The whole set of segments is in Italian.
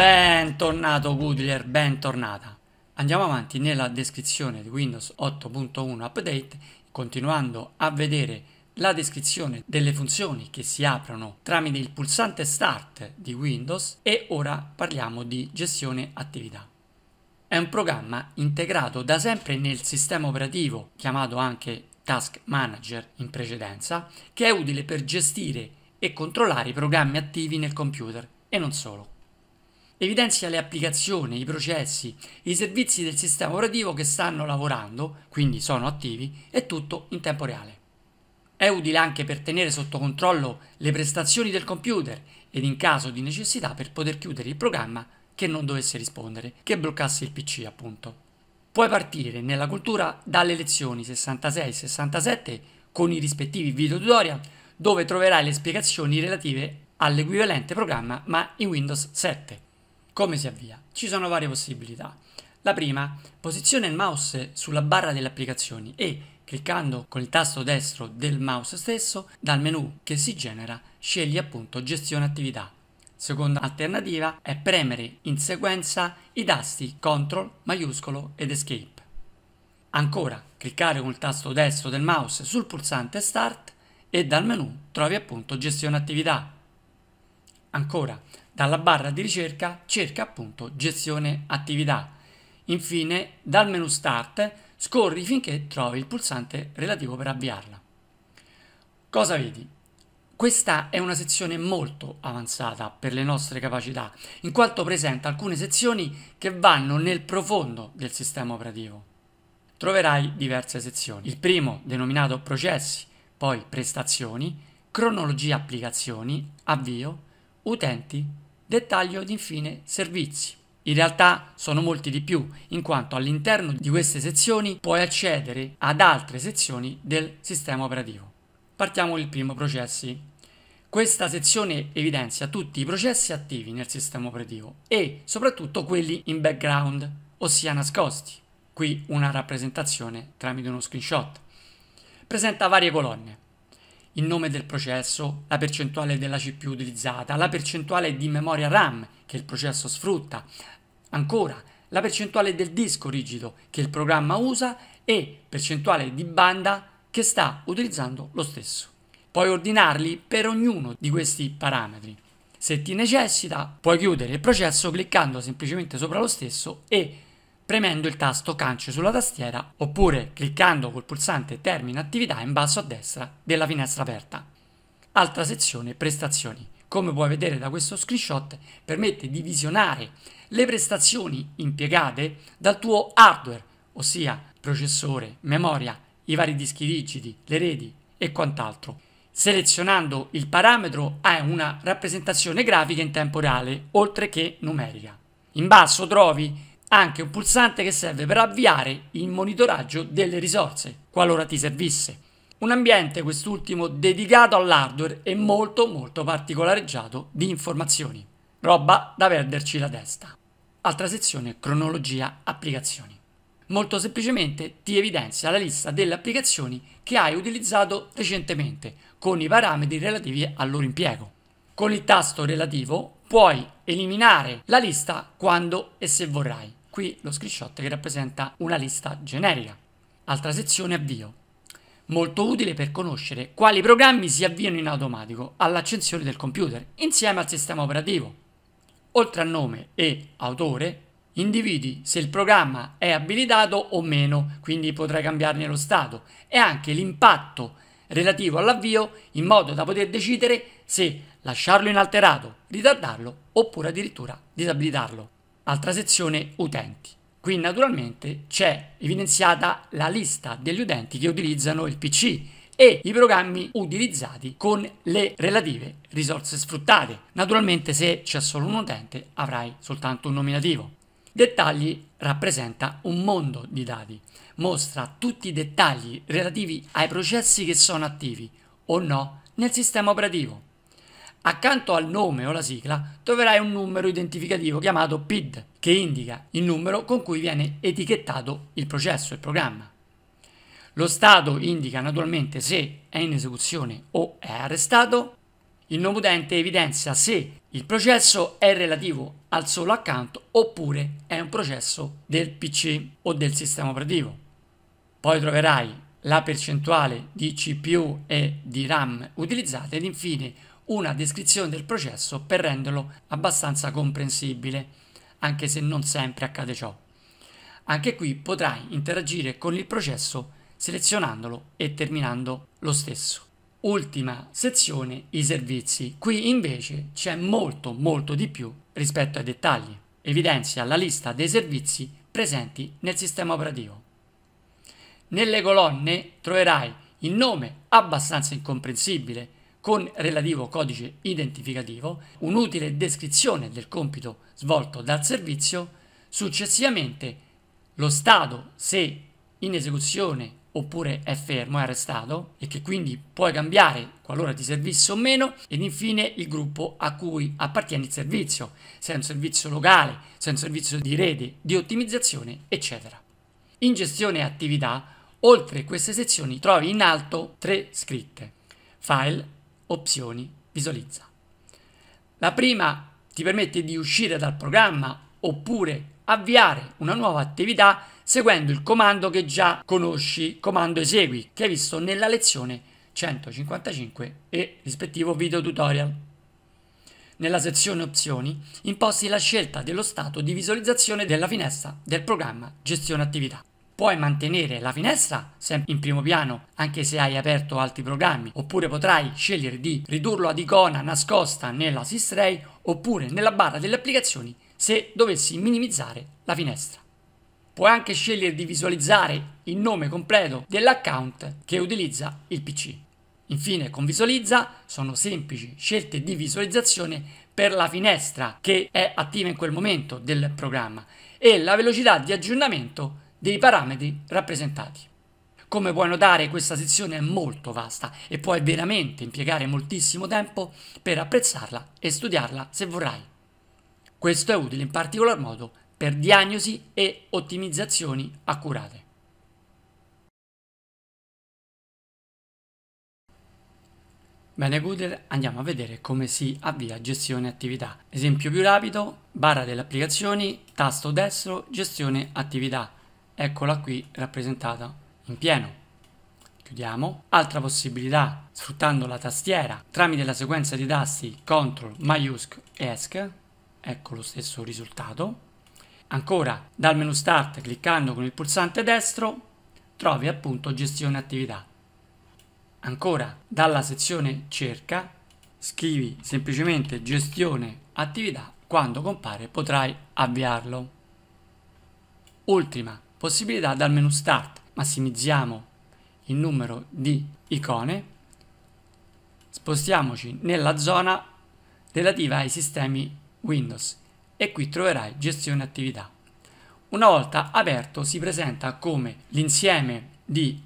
Bentornato Goodler, bentornata. Andiamo avanti nella descrizione di Windows 8.1 Update, continuando a vedere la descrizione delle funzioni che si aprono tramite il pulsante Start di Windows e ora parliamo di gestione attività. È un programma integrato da sempre nel sistema operativo, chiamato anche Task Manager in precedenza, che è utile per gestire e controllare i programmi attivi nel computer e non solo. Evidenzia le applicazioni, i processi, i servizi del sistema operativo che stanno lavorando, quindi sono attivi, e tutto in tempo reale. È utile anche per tenere sotto controllo le prestazioni del computer ed in caso di necessità per poter chiudere il programma che non dovesse rispondere, che bloccasse il PC appunto. Puoi partire nella cultura dalle lezioni 66-67 e con i rispettivi video tutorial dove troverai le spiegazioni relative all'equivalente programma ma in Windows 7. Come si avvia? Ci sono varie possibilità. La prima, posiziona il mouse sulla barra delle applicazioni e, cliccando con il tasto destro del mouse stesso, dal menu che si genera scegli appunto gestione attività. Seconda alternativa è premere in sequenza i tasti CTRL, maiuscolo ed Escape. Ancora, cliccare con il tasto destro del mouse sul pulsante Start e dal menu trovi appunto gestione attività. Ancora, dalla barra di ricerca cerca appunto gestione attività. Infine, dal menu Start scorri finché trovi il pulsante relativo per avviarla. Cosa vedi? Questa è una sezione molto avanzata per le nostre capacità, in quanto presenta alcune sezioni che vanno nel profondo del sistema operativo. Troverai diverse sezioni. Il primo, denominato Processi, poi Prestazioni, Cronologia Applicazioni, Avvio, utenti, dettaglio ed infine servizi. In realtà sono molti di più, in quanto all'interno di queste sezioni puoi accedere ad altre sezioni del sistema operativo. Partiamo dal primo processi. Questa sezione evidenzia tutti i processi attivi nel sistema operativo e soprattutto quelli in background, ossia nascosti. Qui una rappresentazione tramite uno screenshot. Presenta varie colonne il nome del processo, la percentuale della CPU utilizzata, la percentuale di memoria RAM che il processo sfrutta, ancora la percentuale del disco rigido che il programma usa e percentuale di banda che sta utilizzando lo stesso. Puoi ordinarli per ognuno di questi parametri. Se ti necessita, puoi chiudere il processo cliccando semplicemente sopra lo stesso e premendo il tasto cancio sulla tastiera oppure cliccando col pulsante termina attività in basso a destra della finestra aperta. Altra sezione prestazioni. Come puoi vedere da questo screenshot permette di visionare le prestazioni impiegate dal tuo hardware, ossia processore, memoria, i vari dischi rigidi, le reti e quant'altro. Selezionando il parametro hai una rappresentazione grafica in tempo reale oltre che numerica. In basso trovi anche un pulsante che serve per avviare il monitoraggio delle risorse, qualora ti servisse. Un ambiente quest'ultimo dedicato all'hardware e molto molto particolareggiato di informazioni. Roba da perderci la testa. Altra sezione cronologia applicazioni. Molto semplicemente ti evidenzia la lista delle applicazioni che hai utilizzato recentemente con i parametri relativi al loro impiego. Con il tasto relativo puoi eliminare la lista quando e se vorrai. Qui lo screenshot che rappresenta una lista generica. Altra sezione avvio. Molto utile per conoscere quali programmi si avviano in automatico all'accensione del computer insieme al sistema operativo. Oltre a nome e autore, individui se il programma è abilitato o meno, quindi potrai cambiarne lo stato, e anche l'impatto relativo all'avvio in modo da poter decidere se lasciarlo inalterato, ritardarlo oppure addirittura disabilitarlo altra sezione utenti. Qui naturalmente c'è evidenziata la lista degli utenti che utilizzano il PC e i programmi utilizzati con le relative risorse sfruttate. Naturalmente se c'è solo un utente avrai soltanto un nominativo. Dettagli rappresenta un mondo di dati, mostra tutti i dettagli relativi ai processi che sono attivi o no nel sistema operativo Accanto al nome o la sigla troverai un numero identificativo chiamato PID che indica il numero con cui viene etichettato il processo, il programma. Lo stato indica naturalmente se è in esecuzione o è arrestato. Il nome utente evidenzia se il processo è relativo al solo account oppure è un processo del PC o del sistema operativo. Poi troverai la percentuale di CPU e di RAM utilizzate ed infine una descrizione del processo per renderlo abbastanza comprensibile, anche se non sempre accade ciò. Anche qui potrai interagire con il processo selezionandolo e terminando lo stesso. Ultima sezione, i servizi. Qui invece c'è molto molto di più rispetto ai dettagli. Evidenzia la lista dei servizi presenti nel sistema operativo. Nelle colonne troverai il nome abbastanza incomprensibile con relativo codice identificativo, un'utile descrizione del compito svolto dal servizio, successivamente lo Stato, se in esecuzione oppure è fermo, è arrestato e che quindi puoi cambiare qualora ti servisse o meno ed infine il gruppo a cui appartiene il servizio, se è un servizio locale, se è un servizio di rete, di ottimizzazione, eccetera. In gestione attività, oltre queste sezioni trovi in alto tre scritte: file, opzioni visualizza. La prima ti permette di uscire dal programma oppure avviare una nuova attività seguendo il comando che già conosci, comando esegui, che hai visto nella lezione 155 e rispettivo video tutorial. Nella sezione opzioni imposti la scelta dello stato di visualizzazione della finestra del programma gestione attività. Puoi mantenere la finestra sempre in primo piano anche se hai aperto altri programmi oppure potrai scegliere di ridurlo ad icona nascosta nella SysTray oppure nella barra delle applicazioni se dovessi minimizzare la finestra. Puoi anche scegliere di visualizzare il nome completo dell'account che utilizza il PC. Infine con Visualizza sono semplici scelte di visualizzazione per la finestra che è attiva in quel momento del programma e la velocità di aggiornamento dei parametri rappresentati. Come puoi notare questa sezione è molto vasta e puoi veramente impiegare moltissimo tempo per apprezzarla e studiarla se vorrai. Questo è utile in particolar modo per diagnosi e ottimizzazioni accurate. Bene Google, andiamo a vedere come si avvia gestione attività. Esempio più rapido, barra delle applicazioni, tasto destro, gestione attività eccola qui rappresentata in pieno. Chiudiamo. Altra possibilità, sfruttando la tastiera, tramite la sequenza di tasti CTRL, maiusc, ESC, ecco lo stesso risultato. Ancora, dal menu Start, cliccando con il pulsante destro, trovi appunto Gestione attività. Ancora, dalla sezione Cerca, scrivi semplicemente Gestione attività, quando compare potrai avviarlo. Ultima possibilità dal menu Start. Massimizziamo il numero di icone, spostiamoci nella zona relativa ai sistemi Windows e qui troverai gestione attività. Una volta aperto si presenta come l'insieme di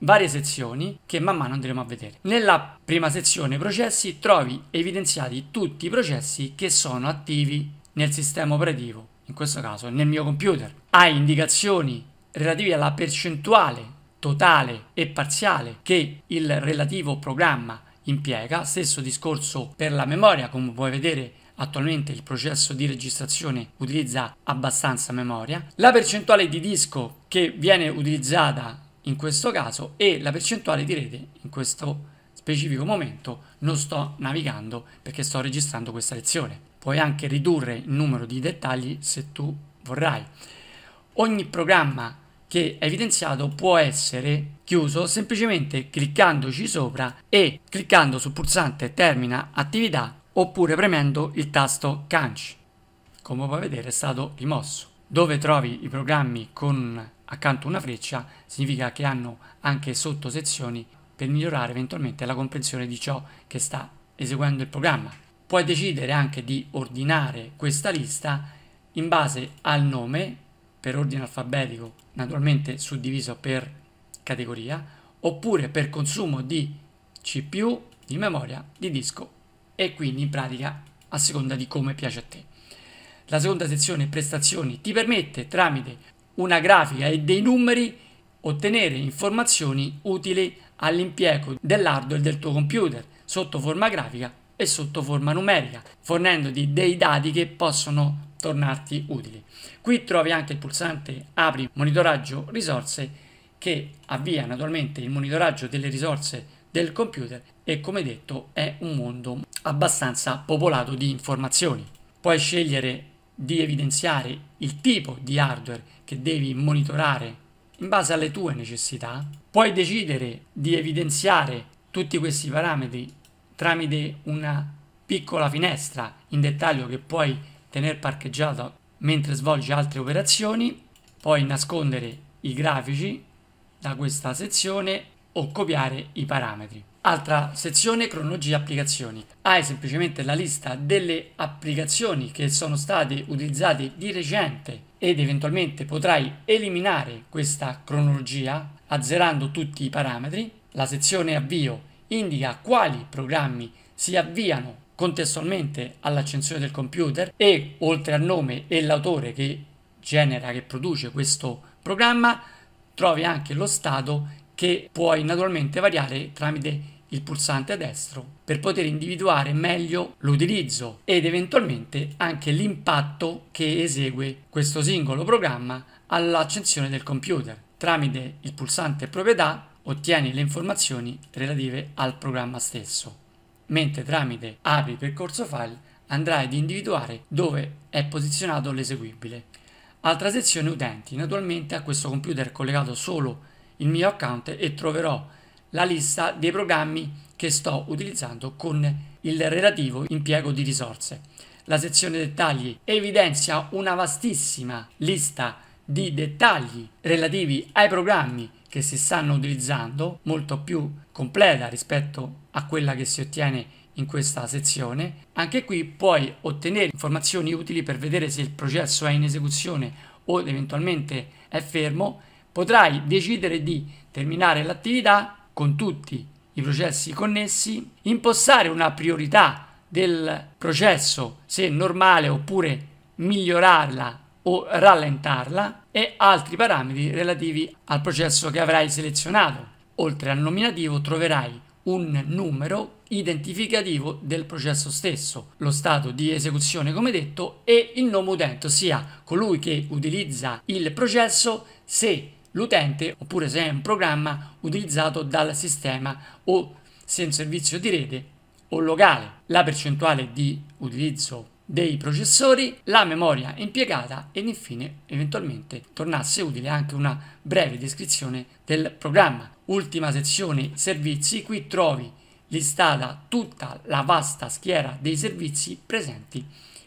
varie sezioni che man mano andremo a vedere. Nella prima sezione processi trovi evidenziati tutti i processi che sono attivi nel sistema operativo in questo caso nel mio computer, ha indicazioni relative alla percentuale totale e parziale che il relativo programma impiega, stesso discorso per la memoria, come puoi vedere attualmente il processo di registrazione utilizza abbastanza memoria, la percentuale di disco che viene utilizzata in questo caso e la percentuale di rete in questo specifico momento non sto navigando perché sto registrando questa lezione puoi anche ridurre il numero di dettagli se tu vorrai. Ogni programma che è evidenziato può essere chiuso semplicemente cliccandoci sopra e cliccando sul pulsante termina attività oppure premendo il tasto canci. Come puoi vedere è stato rimosso. Dove trovi i programmi con accanto una freccia significa che hanno anche sottosezioni per migliorare eventualmente la comprensione di ciò che sta eseguendo il programma. Puoi decidere anche di ordinare questa lista in base al nome, per ordine alfabetico, naturalmente suddiviso per categoria, oppure per consumo di CPU, di memoria, di disco e quindi in pratica a seconda di come piace a te. La seconda sezione prestazioni ti permette tramite una grafica e dei numeri ottenere informazioni utili all'impiego dell'hardware del tuo computer sotto forma grafica e sotto forma numerica, fornendoti dei dati che possono tornarti utili. Qui trovi anche il pulsante apri monitoraggio risorse che avvia naturalmente il monitoraggio delle risorse del computer e come detto è un mondo abbastanza popolato di informazioni. Puoi scegliere di evidenziare il tipo di hardware che devi monitorare in base alle tue necessità, puoi decidere di evidenziare tutti questi parametri tramite una piccola finestra in dettaglio che puoi tenere parcheggiata mentre svolgi altre operazioni, puoi nascondere i grafici da questa sezione o copiare i parametri. Altra sezione cronologia applicazioni. Hai semplicemente la lista delle applicazioni che sono state utilizzate di recente ed eventualmente potrai eliminare questa cronologia azzerando tutti i parametri. La sezione avvio indica quali programmi si avviano contestualmente all'accensione del computer e oltre al nome e l'autore che genera, che produce questo programma, trovi anche lo stato che puoi naturalmente variare tramite il pulsante destro per poter individuare meglio l'utilizzo ed eventualmente anche l'impatto che esegue questo singolo programma all'accensione del computer. Tramite il pulsante proprietà ottieni le informazioni relative al programma stesso, mentre tramite apri percorso file andrai ad individuare dove è posizionato l'eseguibile. Altra sezione utenti, naturalmente a questo computer è collegato solo il mio account e troverò la lista dei programmi che sto utilizzando con il relativo impiego di risorse. La sezione dettagli evidenzia una vastissima lista di dettagli relativi ai programmi che si stanno utilizzando, molto più completa rispetto a quella che si ottiene in questa sezione. Anche qui puoi ottenere informazioni utili per vedere se il processo è in esecuzione o eventualmente è fermo. Potrai decidere di terminare l'attività con tutti i processi connessi, impostare una priorità del processo se normale oppure migliorarla o rallentarla e altri parametri relativi al processo che avrai selezionato. Oltre al nominativo troverai un numero identificativo del processo stesso, lo stato di esecuzione come detto e il nome utente, ossia colui che utilizza il processo se l'utente oppure se è un programma utilizzato dal sistema o se è un servizio di rete o locale. La percentuale di utilizzo dei processori, la memoria impiegata ed infine eventualmente tornasse utile anche una breve descrizione del programma. Ultima sezione servizi, qui trovi listata tutta la vasta schiera dei servizi presenti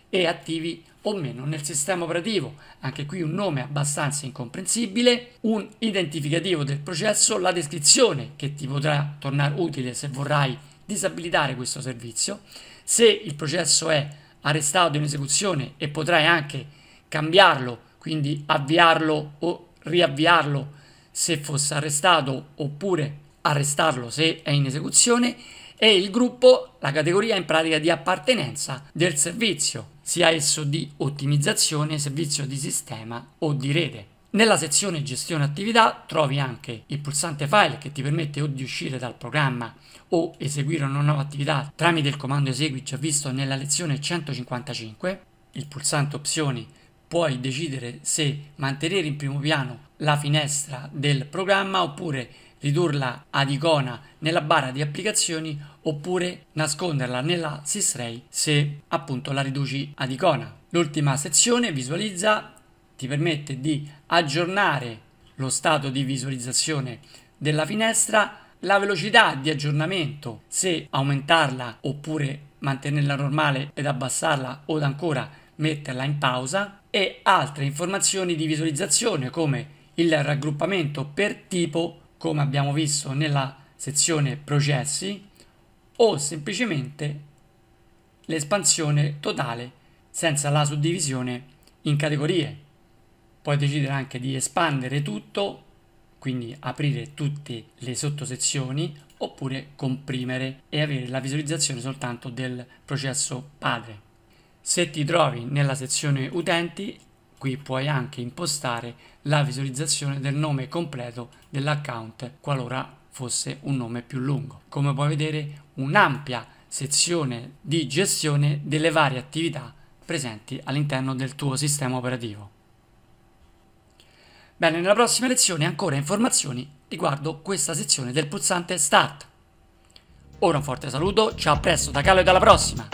e attivi o meno nel sistema operativo, anche qui un nome abbastanza incomprensibile, un identificativo del processo, la descrizione che ti potrà tornare utile se vorrai disabilitare questo servizio, se il processo è arrestato in esecuzione e potrai anche cambiarlo, quindi avviarlo o riavviarlo se fosse arrestato oppure arrestarlo se è in esecuzione e il gruppo, la categoria in pratica di appartenenza del servizio, sia esso di ottimizzazione, servizio di sistema o di rete. Nella sezione gestione attività trovi anche il pulsante file che ti permette o di uscire dal programma o eseguire una nuova attività tramite il comando esegui già visto nella lezione 155, il pulsante opzioni puoi decidere se mantenere in primo piano la finestra del programma oppure ridurla ad icona nella barra di applicazioni oppure nasconderla nella sysray se appunto la riduci ad icona. L'ultima sezione visualizza ti permette di aggiornare lo stato di visualizzazione della finestra, la velocità di aggiornamento, se aumentarla oppure mantenerla normale ed abbassarla o ancora metterla in pausa e altre informazioni di visualizzazione come il raggruppamento per tipo, come abbiamo visto nella sezione processi, o semplicemente l'espansione totale senza la suddivisione in categorie puoi decidere anche di espandere tutto, quindi aprire tutte le sottosezioni oppure comprimere e avere la visualizzazione soltanto del processo padre. Se ti trovi nella sezione utenti, qui puoi anche impostare la visualizzazione del nome completo dell'account qualora fosse un nome più lungo. Come puoi vedere, un'ampia sezione di gestione delle varie attività presenti all'interno del tuo sistema operativo. Bene, nella prossima lezione ancora informazioni riguardo questa sezione del pulsante Start. Ora un forte saluto, ciao a presto da Calo e alla prossima!